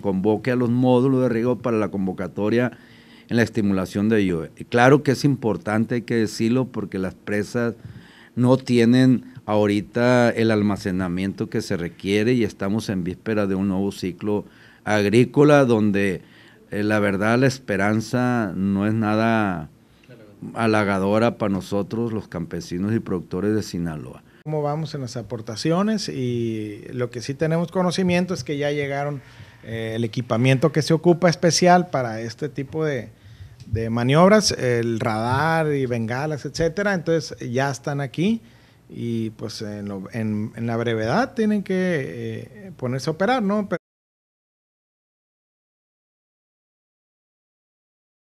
convoque a los módulos de riego para la convocatoria en la estimulación de lluvia. Y claro que es importante, que decirlo, porque las presas no tienen ahorita el almacenamiento que se requiere y estamos en víspera de un nuevo ciclo agrícola donde eh, la verdad la esperanza no es nada halagadora para nosotros los campesinos y productores de Sinaloa. ¿Cómo vamos en las aportaciones? Y lo que sí tenemos conocimiento es que ya llegaron eh, el equipamiento que se ocupa especial para este tipo de, maniobras, el radar y bengalas, etcétera. Entonces ya están aquí y pues en, la brevedad tienen que eh, ponerse a operar, ¿no?